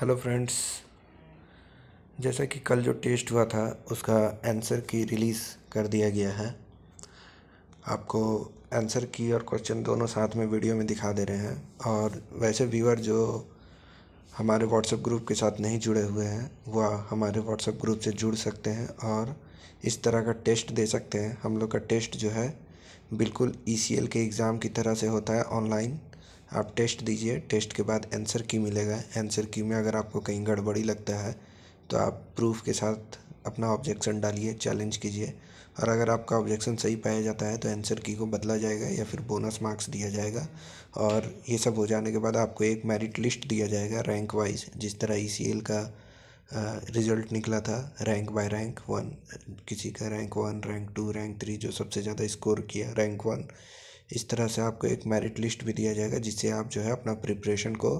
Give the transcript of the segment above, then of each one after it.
hello friends जैसा कि कल जो टेस्ट हुआ था उसका आंसर की रिलीज़ कर दिया गया है आपको आंसर की और क्वेश्चन दोनों साथ में वीडियो में दिखा दे रहे हैं और वैसे व्यूअर जो हमारे व्हाट्सएप ग्रुप के साथ नहीं जुड़े हुए हैं वह हमारे व्हाट्सएप ग्रुप से जुड़ सकते हैं और इस तरह का टेस्ट दे सकते हैं हम लोग का टेस्ट जो है बिल्कुल ई e के एग्ज़ाम की तरह से होता है ऑनलाइन आप टेस्ट दीजिए टेस्ट के बाद आंसर की मिलेगा आंसर की में अगर आपको कहीं गड़बड़ी लगता है तो आप प्रूफ के साथ अपना ऑब्जेक्शन डालिए चैलेंज कीजिए और अगर आपका ऑब्जेक्शन सही पाया जाता है तो आंसर की को बदला जाएगा या फिर बोनस मार्क्स दिया जाएगा और ये सब हो जाने के बाद आपको एक मेरिट लिस्ट दिया जाएगा रैंक वाइज जिस तरह ई e का रिज़ल्ट निकला था रैंक बाय रैंक वन किसी का rank one rank two rank three जो सबसे ज़्यादा स्कोर किया रैंक वन इस तरह से आपको एक मेरिट लिस्ट भी दिया जाएगा जिससे आप जो है अपना प्रिपरेशन को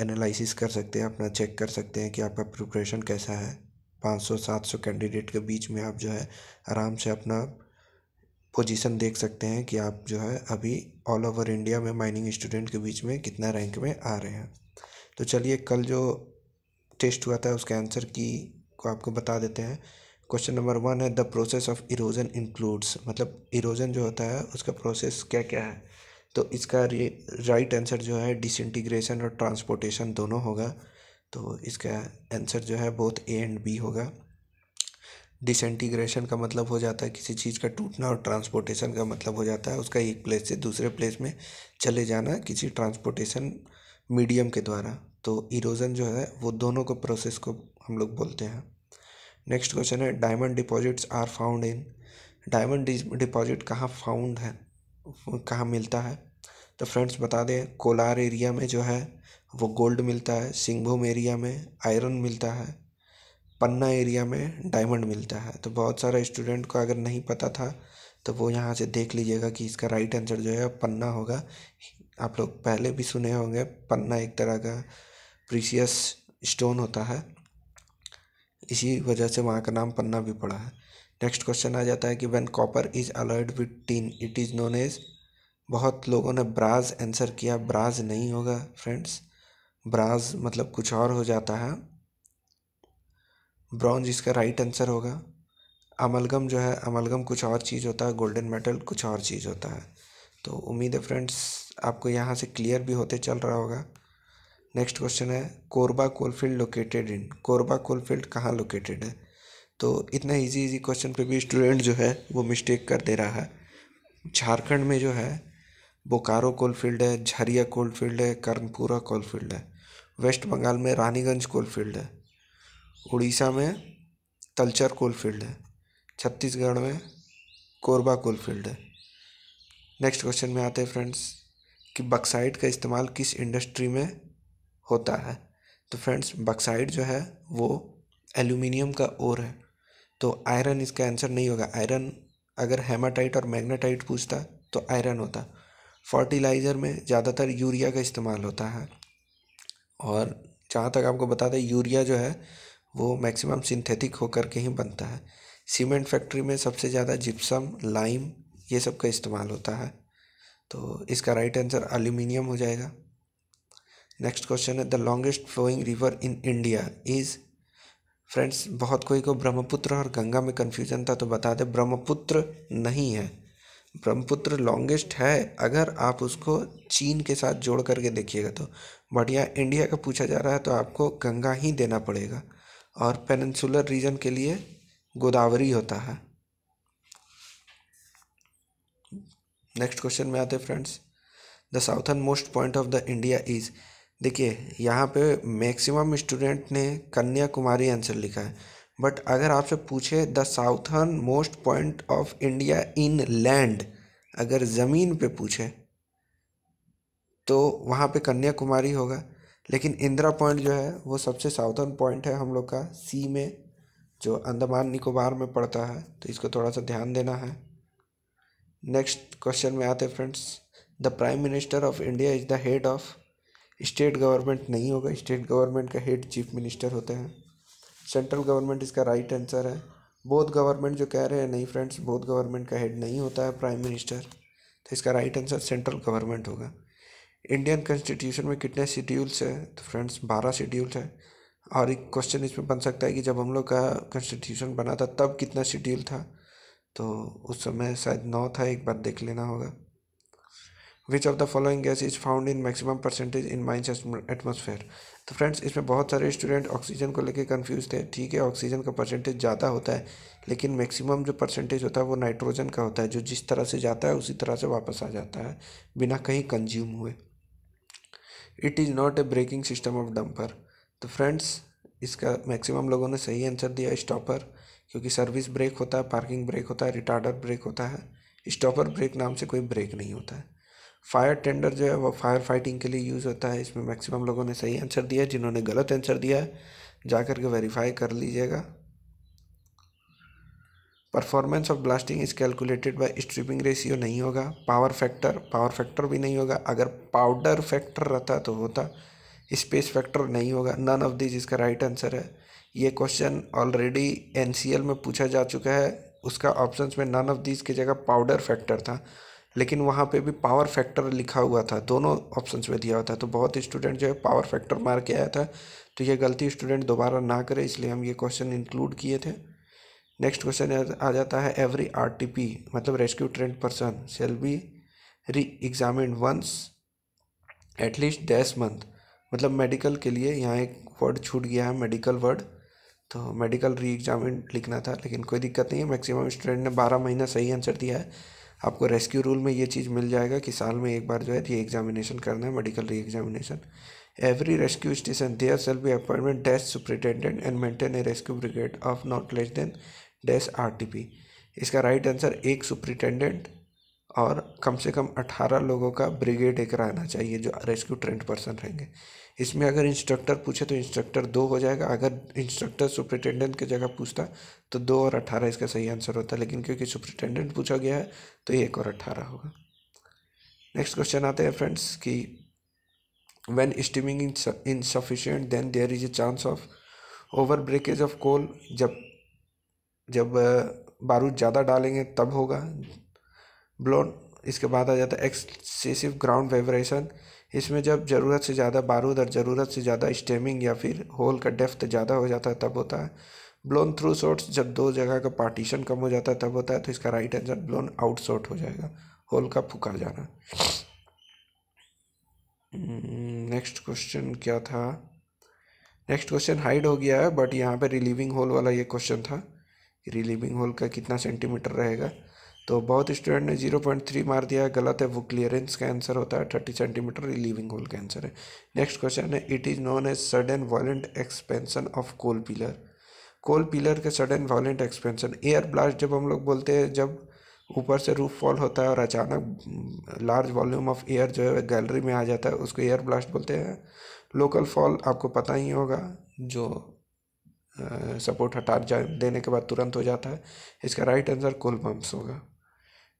एनालिसिस कर सकते हैं अपना चेक कर सकते हैं कि आपका प्रिपरेशन कैसा है 500-700 कैंडिडेट के बीच में आप जो है आराम से अपना पोजीशन देख सकते हैं कि आप जो है अभी ऑल ओवर इंडिया में माइनिंग स्टूडेंट के बीच में कितना रैंक में आ रहे हैं तो चलिए कल जो टेस्ट हुआ था उसके आंसर की को आपको बता देते हैं क्वेश्चन नंबर वन है the process of erosion includes मतलब इरोजन जो होता है उसका प्रोसेस क्या क्या है तो इसका राइट आंसर जो है डिसइंटीग्रेशन और ट्रांसपोर्टेशन दोनों होगा तो इसका आंसर जो है बोथ ए एंड बी होगा डिसइंटीग्रेशन का मतलब हो जाता है किसी चीज़ का टूटना और ट्रांसपोर्टेशन का मतलब हो जाता है उसका एक प्लेस से दूसरे प्लेस में चले जाना किसी ट्रांसपोर्टेशन मीडियम के द्वारा तो इरोजन जो है वो दोनों को प्रोसेस को हम लोग बोलते हैं नेक्स्ट क्वेश्चन है diamond deposits are found in diamond deposit कहाँ फाउंड है कहाँ मिलता है तो फ्रेंड्स बता दें कोलार एरिया में जो है वो गोल्ड मिलता है सिंहभूम एरिया में आयरन मिलता है पन्ना एरिया में डायमंड मिलता है तो बहुत सारे स्टूडेंट को अगर नहीं पता था तो वो यहाँ से देख लीजिएगा कि इसका राइट आंसर जो है पन्ना होगा आप लोग पहले भी सुने होंगे पन्ना एक तरह का प्रीसियस स्टोन होता है इसी वजह से वहाँ का नाम पन्ना भी पड़ा है नेक्स्ट क्वेश्चन आ जाता है कि when copper is alloyed with tin it is known as बहुत लोगों ने ब्राज आंसर किया ब्राज नहीं होगा फ्रेंड्स ब्राज मतलब कुछ और हो जाता है ब्रॉन्ज इसका राइट आंसर होगा अमलगम जो है अमलगम कुछ और चीज़ होता है गोल्डन मेटल कुछ और चीज़ होता है तो उम्मीद है फ्रेंड्स आपको यहाँ से क्लियर भी होते चल रहा होगा नेक्स्ट क्वेश्चन है Korba coalfield located in Korba coalfield कहाँ लोकेटेड है तो इतना इजी इजी क्वेश्चन पे भी स्टूडेंट जो है वो मिस्टेक कर दे रहा है झारखंड में जो है बोकारो कोलफील्ड है झरिया कोलफील्ड है कर्णपुरा कोलफील्ड है वेस्ट बंगाल में रानीगंज कोलफील्ड है उड़ीसा में तलचर कोलफील्ड है छत्तीसगढ़ में कोरबा कोलफील्ड है नेक्स्ट क्वेश्चन में आते हैं फ्रेंड्स कि बक्साइड का इस्तेमाल किस इंडस्ट्री में होता है तो फ्रेंड्स बक्साइड जो है वो एल्यूमिनियम का ओर है तो आयरन इसका आंसर नहीं होगा आयरन अगर हेमाटाइट और मैग्नेटाइट पूछता तो आयरन होता फर्टिलाइज़र में ज़्यादातर यूरिया का इस्तेमाल होता है और जहाँ तक आपको बता दें यूरिया जो है वो मैक्सिमम सिंथेटिक होकर के ही बनता है सीमेंट फैक्ट्री में सबसे ज़्यादा जिप्सम लाइम ये सब का इस्तेमाल होता है तो इसका राइट आंसर एल्यूमिनियम हो जाएगा नेक्स्ट क्वेश्चन है the longest flowing river in India is friends बहुत कोई को ब्रह्मपुत्र और गंगा में कन्फ्यूजन था तो बता दें ब्रह्मपुत्र नहीं है ब्रह्मपुत्र लॉन्गेस्ट है अगर आप उसको चीन के साथ जोड़ करके देखिएगा तो बट यहाँ इंडिया का पूछा जा रहा है तो आपको गंगा ही देना पड़ेगा और पेनसुलर रीजन के लिए गोदावरी होता है नेक्स्ट क्वेश्चन में आते friends the southern most point of the India is देखिए यहाँ पे मैक्सिमम स्टूडेंट ने कन्याकुमारी आंसर लिखा है बट अगर आपसे पूछे the southern most point of India inland अगर ज़मीन पे पूछे तो वहाँ पे कन्याकुमारी होगा लेकिन इंदिरा पॉइंट जो है वो सबसे साउथर्न पॉइंट है हम लोग का सी में जो अंडमान निकोबार में पड़ता है तो इसको थोड़ा सा ध्यान देना है नेक्स्ट क्वेश्चन में आते friends the prime minister of India is the head of state government नहीं होगा स्टेट गवर्नमेंट का हेड चीफ मिनिस्टर होते हैं सेंट्रल गवर्नमेंट इसका राइट आंसर है बोध गवर्नमेंट जो कह रहे हैं नहीं फ्रेंड्स बोध गवर्नमेंट का हेड नहीं होता है प्राइम मिनिस्टर तो इसका राइट आंसर सेंट्रल गवर्नमेंट होगा इंडियन कॉन्स्टिट्यूशन में कितने शेड्यूल्स हैं तो फ्रेंड्स बारह शेड्यूल्स हैं और एक क्वेश्चन इसमें बन सकता है कि जब हम लोग का कॉन्स्टिट्यूशन बना था तब कितना शेड्यूल था तो उस समय शायद नौ था एक बार देख लेना होगा which of the following gas is found in maximum percentage in mines atmosphere तो फ्रेंड्स इसमें बहुत सारे स्टूडेंट ऑक्सीजन को लेकर कन्फ्यूज थे ठीक है ऑक्सीजन का परसेंटेज ज़्यादा होता है लेकिन मैक्सिमम जो परसेंटेज होता है वो नाइट्रोजन का होता है जो जिस तरह से जाता है उसी तरह से वापस आ जाता है बिना कहीं कंज्यूम हुए it is not a braking system of dumper तो फ्रेंड्स इसका मैक्सिमम लोगों ने सही आंसर दिया स्टॉपर क्योंकि सर्विस ब्रेक होता है पार्किंग ब्रेक होता है रिटार्डर ब्रेक होता है स्टॉपर ब्रेक नाम से कोई ब्रेक नहीं होता है फायर टेंडर जो है वो फायर फाइटिंग के लिए यूज़ होता है इसमें मैक्सिमम लोगों ने सही आंसर दिया जिन्होंने गलत आंसर दिया है जा करके के वेरीफाई कर लीजिएगा performance of blasting is calculated by stripping ratio नहीं होगा पावर फैक्टर पावर फैक्टर भी नहीं होगा अगर पाउडर फैक्टर रहता तो होता स्पेस फैक्टर नहीं होगा नन ऑफ दिस इसका राइट आंसर है ये क्वेश्चन ऑलरेडी एन में पूछा जा चुका है उसका ऑप्शंस में नन ऑफ दिस की जगह पाउडर फैक्टर था लेकिन वहाँ पे भी पावर फैक्टर लिखा हुआ था दोनों ऑप्शंस में दिया हुआ था तो बहुत स्टूडेंट जो है पावर फैक्टर मार के आया था तो ये गलती स्टूडेंट दोबारा ना करे इसलिए हम ये क्वेश्चन इंक्लूड किए थे नेक्स्ट क्वेश्चन आ जाता है एवरी आर मतलब rescue trained person shall be re-examine once at least dash month मतलब मेडिकल के लिए यहाँ एक वर्ड छूट गया है मेडिकल वर्ड तो मेडिकल री एग्जामिन लिखना था लेकिन कोई दिक्कत नहीं है मैक्सिमम स्टूडेंट ने बारह महीना सही आंसर दिया है आपको रेस्क्यू रूल में ये चीज़ मिल जाएगा कि साल में एक बार जो है री एग्जामिनेशन करना है medical re-examination every rescue station there shall be appointment dash superintendent and maintain a rescue brigade of not less than dash are इसका राइट आंसर एक सुप्रिटेंडेंट और कम से कम अट्ठारह लोगों का ब्रिगेड एक रहना चाहिए जो रेस्क्यू ट्रेंड पर्सन रहेंगे इसमें अगर इंस्ट्रक्टर पूछे तो इंस्ट्रक्टर दो हो जाएगा अगर इंस्ट्रक्टर सुप्रिटेंडेंट की जगह पूछता तो दो और अट्ठारह इसका सही आंसर होता लेकिन क्योंकि सुप्रिटेंडेंट पूछा गया है तो एक और अट्ठारह होगा नेक्स्ट क्वेश्चन आते हैं फ्रेंड्स कि steaming steaming insufficient then there is a chance of over breakage of coal जब जब बारूद ज़्यादा डालेंगे तब होगा ब्लोन इसके बाद आ जाता है एक्सेसिव ग्राउंड वाइब्रेशन इसमें जब ज़रूरत से ज़्यादा बारूद और ज़रूरत से ज़्यादा स्टेमिंग या फिर होल का डेफ्थ ज़्यादा हो जाता है तब होता है ब्लोन थ्रू शॉट्स जब दो जगह का पार्टीशन कम हो जाता है तब होता है तो इसका right answer blown out shot हो जाएगा होल का फुका जाना हम्म, नेक्स्ट क्वेश्चन क्या था नेक्स्ट क्वेश्चन हाइड हो गया है बट यहाँ पे रिलीविंग होल वाला ये क्वेश्चन था रिलीविंग होल का कितना सेंटीमीटर रहेगा तो बहुत स्टूडेंट ने जीरो पॉइंट थ्री मार दिया गलत है वो क्लियरेंस का आंसर होता है थर्टी सेंटीमीटर रिलीविंग होल का आंसर है नेक्स्ट क्वेश्चन है it is known as sudden violent expansion of coal pillar coal pillar के sudden violent expansion air blast जब हम लोग बोलते हैं जब ऊपर से रूफ फॉल होता है और अचानक लार्ज वॉल्यूम ऑफ एयर जो है गैलरी में आ जाता है उसको एयर ब्लास्ट बोलते हैं लोकल फॉल आपको पता ही होगा जो सपोर्ट हटा देने के बाद तुरंत हो जाता है इसका राइट आंसर कोल पम्प्स होगा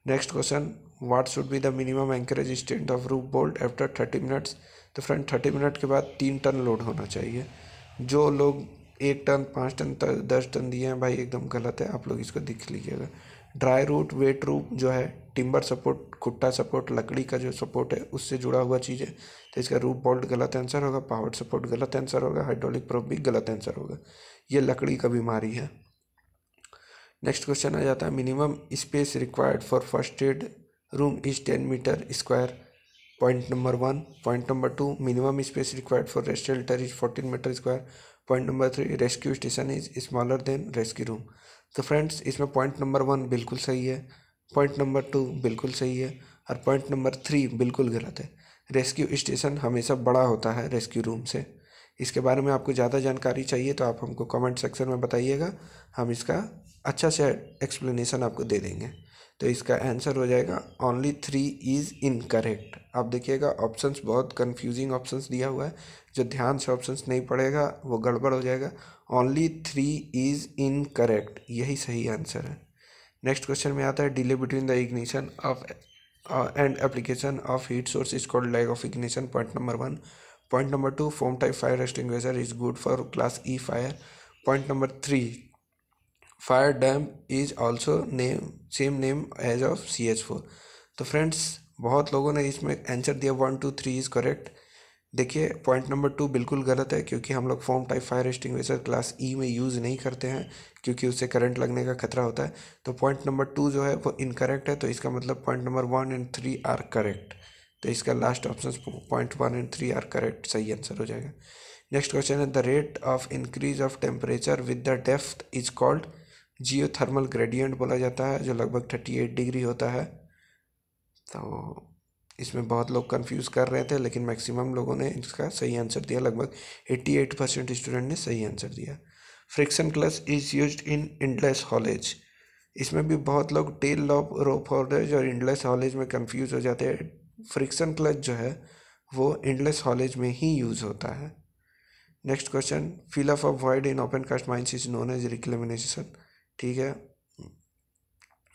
next question what should be the minimum anchorage strength of roof bolt after thirty minutes तो फ्रेंड थर्टी मिनट के बाद तीन टन लोड होना चाहिए जो लोग एक टन पाँच टन दस टन दिए हैं भाई एकदम गलत है आप लोग इसको दिख लीजिएगा ड्राई रूट वेट रूप जो है टिम्बर सपोर्ट खुट्टा सपोर्ट लकड़ी का जो सपोर्ट है उससे जुड़ा हुआ चीज़ है तो इसका रूप बोल्ट गलत आंसर होगा पावर सपोर्ट गलत आंसर होगा हाइड्रोलिक प्रोप भी गलत आंसर होगा ये लकड़ी का बीमारी है नेक्स्ट क्वेश्चन आ जाता है minimum space required for first aid room is ten metre square point number one point number two minimum space required for rest shelter is fourteen metre square point number three rescue station is smaller than rescue room तो friends इसमें point number one बिल्कुल सही है point number two बिल्कुल सही है और point number three बिल्कुल गलत है रेस्क्यू स्टेशन हमेशा बड़ा होता है रेस्क्यू रूम से इसके बारे में आपको ज़्यादा जानकारी चाहिए तो आप हमको कमेंट सेक्शन में बताइएगा हम इसका अच्छा से एक्सप्लेनेशन आपको दे देंगे तो इसका आंसर हो जाएगा ओनली थ्री इज़ इनकरेक्ट आप देखिएगा ऑप्शंस बहुत कंफ्यूजिंग ऑप्शंस दिया हुआ है जो ध्यान से ऑप्शंस नहीं पड़ेगा वो गड़बड़ हो जाएगा ओनली थ्री इज़ इनकरेक्ट यही सही आंसर है नेक्स्ट क्वेश्चन में आता है delay between the ignition of and application of heat source is called lag of ignition point number one point number two foam type fire extinguisher is good for class E fire point number three fire damp is also name same name as of C H four तो friends बहुत लोगों ने इसमें answer दिया one two three is correct देखिए point number two बिल्कुल गलत है क्योंकि हम लोग foam type fire extinguisher class E में यूज़ नहीं करते हैं क्योंकि उससे करंट लगने का खतरा होता है तो पॉइंट नंबर टू जो है वो इनकरेक्ट है तो इसका मतलब point number one and three are correct तो इसका last option point one and three are correct सही आंसर हो जाएगा नेक्स्ट क्वेश्चन है the rate of increase of temperature with the depth is called geothermal gradient बोला जाता है जो लगभग थर्टी एट डिग्री होता है तो इसमें बहुत लोग कंफ्यूज कर रहे थे लेकिन मैक्सिमम लोगों ने इसका सही आंसर दिया लगभग एट्टी एट परसेंट स्टूडेंट ने सही आंसर दिया friction clutch is use in endless haulage इसमें भी बहुत लोग टेल लॉप रोप हॉलेज और इंडलेस हॉलेज में कंफ्यूज हो जाते हैं फ्रिक्शन क्लच जो है वो इंडलेस हॉलेज में ही यूज़ होता है next question fill of a void in open cast mines is known as reclamation ठीक है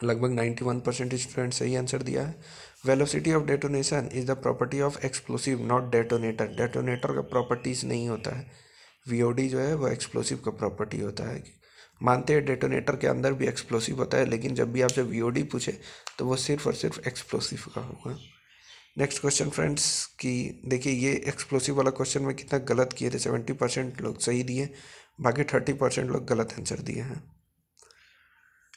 लगभग नाइन्टी वन परसेंट स्टूडेंट सही आंसर दिया है velocity of detonation is the property of explosive not detonator detonator का properties नहीं होता है वी जो है वो एक्सप्लोसिव का प्रॉपर्टी होता है मानते हैं डेटोनेटर के अंदर भी एक्सप्लोसिव होता है लेकिन जब भी आपसे वी पूछे तो वो सिर्फ और सिर्फ एक्सप्लोसिव का होगा नेक्स्ट क्वेश्चन फ्रेंड्स कि देखिए ये एक्सप्लोसिव वाला क्वेश्चन में कितना गलत किए थे सेवेंटी परसेंट लोग सही दिए बाकी थर्टी परसेंट लोग गलत आंसर दिए हैं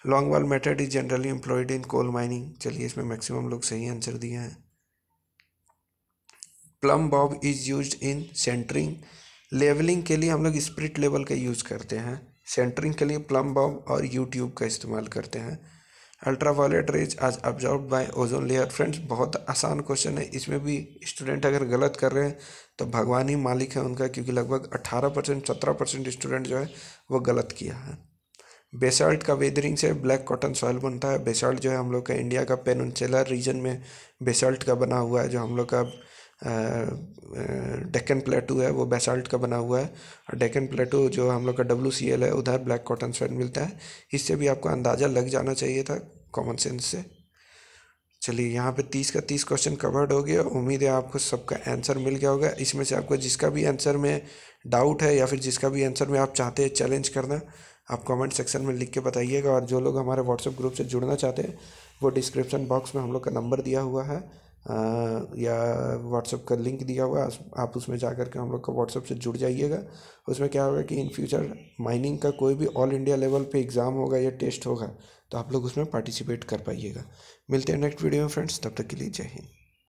long wall method is generally employed in coal mining चलिए इसमें मैक्सिमम लोग सही आंसर दिए हैं plumb bob is use in centring levelling के लिए हम लोग स्प्रिट लेवल का यूज़ करते हैं सेंटरिंग के लिए प्लम बॉब और यूट्यूब का इस्तेमाल करते हैं अल्ट्रावायलेट रेज आज absorbed by ozone layer friends बहुत आसान क्वेश्चन है इसमें भी स्टूडेंट अगर गलत कर रहे हैं तो भगवान ही मालिक है उनका क्योंकि लगभग अट्ठारह परसेंट सत्रह परसेंट स्टूडेंट जो है वो गलत किया है बेसाल्ट का वेदरिंग से ब्लैक कॉटन सॉयल बनता है बेसाल्ट जो है हम लोग का इंडिया का पेनचेलर रीजन में बेसाल्ट का बना हुआ है जो हम लोग का डेक्कन प्लेटू है वो बेसाल्ट का बना हुआ है और डेक्कन प्लेटू जो हम लोग का डब्ल्यू सी एल है उधर ब्लैक कॉटन सेट मिलता है इससे भी आपको अंदाज़ा लग जाना चाहिए था कॉमन सेंस से चलिए यहाँ पे तीस का तीस क्वेश्चन कवर्ड हो गया उम्मीद है आपको सबका आंसर मिल गया होगा इसमें से आपको जिसका भी आंसर में डाउट है या फिर जिसका भी आंसर में आप चाहते हैं चैलेंज करना आप कमेंट सेक्शन में लिख के बताइएगा और जो लोग हमारे व्हाट्सएप ग्रुप से जुड़ना चाहते हैं वो डिस्क्रिप्शन बॉक्स में हम लोग का नंबर दिया हुआ है या व्हाट्सअप का लिंक दिया हुआ आप उसमें जा कर के हम लोग का व्हाट्सअप से जुड़ जाइएगा उसमें क्या होगा कि इन फ्यूचर माइनिंग का कोई भी ऑल इंडिया लेवल पे एग्ज़ाम होगा या टेस्ट होगा तो आप लोग उसमें पार्टिसिपेट कर पाइएगा मिलते हैं नेक्स्ट वीडियो में फ्रेंड्स तब तक के लिए जय हिंद